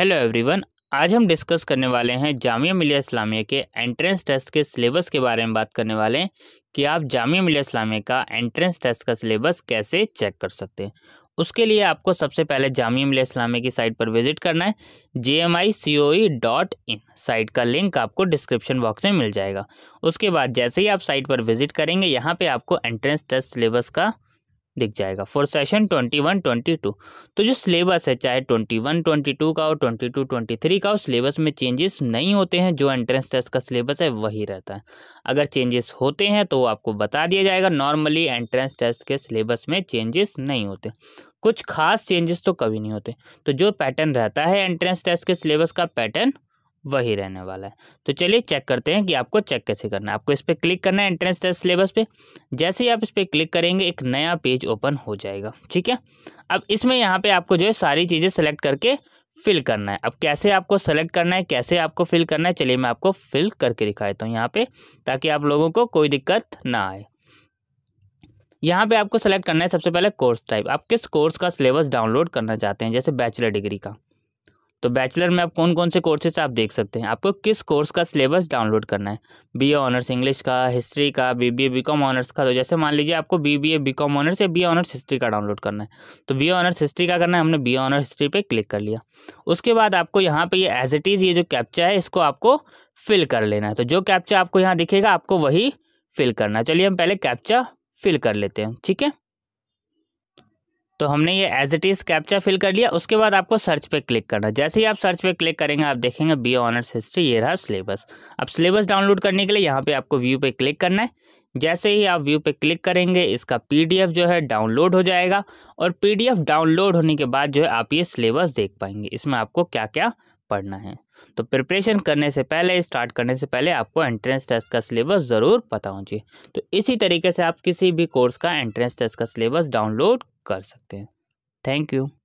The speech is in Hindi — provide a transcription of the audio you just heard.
हेलो एवरीवन आज हम डिस्कस करने वाले हैं जामिया मिलिया इस्लामिया के एंट्रेंस टेस्ट के सिलेबस के बारे में बात करने वाले हैं कि आप जामिया मिलिया इस्लामिया का एंट्रेंस टेस्ट का सिलेबस कैसे चेक कर सकते हैं उसके लिए आपको सबसे पहले जामिया मिलिया इस्लामिया की साइट पर विजिट करना है J M I C O E dot in site का लिंक आपको डिस्क्रिप्शन बॉक्स में मिल जाएगा उसके बाद जैसे ही आप साइट पर विजिट करेंगे यहाँ पर आपको एंट्रेंस टेस्ट सिलेबस का दिख जाएगा for session twenty one twenty two तो जो सिलेबस है चाहे ट्वेंटी वन ट्वेंटी टू का और ट्वेंटी टू ट्वेंटी थ्री का सिलेबस में चेंजेस नहीं होते हैं जो एंट्रेंस टेस्ट का सिलेबस है वही रहता है अगर चेंजेस होते हैं तो आपको बता दिया जाएगा नॉर्मली एंट्रेंस टेस्ट के सिलेबस में चेंजेस नहीं होते कुछ खास चेंजेस तो कभी नहीं होते तो जो पैटर्न रहता है एंट्रेंस टेस्ट के सिलेबस का पैटर्न वही रहने वाला है तो चलिए चेक करते हैं कि आपको चेक कैसे करना है आपको इस पर क्लिक करना है एंट्रेंस टेस्ट सिलेबस पे जैसे ही आप इस पर क्लिक करेंगे एक नया पेज ओपन हो जाएगा ठीक है अब इसमें यहाँ पे आपको जो है सारी चीज़ें सेलेक्ट करके फिल करना है अब कैसे आपको सेलेक्ट करना है कैसे आपको फिल करना है चलिए मैं आपको फिल करके दिखा देता हूँ यहाँ पर ताकि आप लोगों को कोई दिक्कत ना आए यहाँ पे आपको सेलेक्ट करना है सबसे पहले कोर्स टाइप आप किस कोर्स का सिलेबस डाउनलोड करना चाहते हैं जैसे बैचलर डिग्री का तो बैचलर में आप कौन कौन से कोर्सेज आप देख सकते हैं आपको किस कोर्स का सिलेबस डाउनलोड करना है बी ऑनर्स इंग्लिश का हिस्ट्री का बी बी कॉम ऑनर्स का तो जैसे मान लीजिए आपको B B A B com honours या बी ऑनर्स हिस्ट्री का डाउनलोड करना है तो बी ऑनर्स हिस्ट्री का करना है हमने बी ऑनर्स हिस्ट्री पर क्लिक कर लिया उसके बाद आपको यहाँ पर ये एज इट इज़ ये जो कैप्चा है इसको आपको फिल कर लेना है तो जो कैप्चा आपको यहाँ दिखेगा आपको वही फिल करना है चलिए हम पहले कैप्चा फिल कर लेते हैं ठीक है तो हमने ये as it is captcha fill कर लिया उसके बाद आपको सर्च पे क्लिक करना जैसे ही आप सर्च पे क्लिक करेंगे आप देखेंगे बी ऑनर्स हिस्ट्री ये रहा सिलेबस अब सिलेबस डाउनलोड करने के लिए यहाँ पे आपको व्यू पे क्लिक करना है जैसे ही आप व्यू पे क्लिक करेंगे इसका पीडीएफ जो है डाउनलोड हो जाएगा और पी डाउनलोड होने के बाद जो है आप ये सिलेबस देख पाएंगे इसमें आपको क्या क्या पढ़ना है तो प्रिपरेशन करने से पहले स्टार्ट करने से पहले आपको एंट्रेंस टेस्ट का सिलेबस ज़रूर पता होना चाहिए तो इसी तरीके से आप किसी भी कोर्स का एंट्रेंस टेस्ट का सिलेबस डाउनलोड कर सकते हैं थैंक यू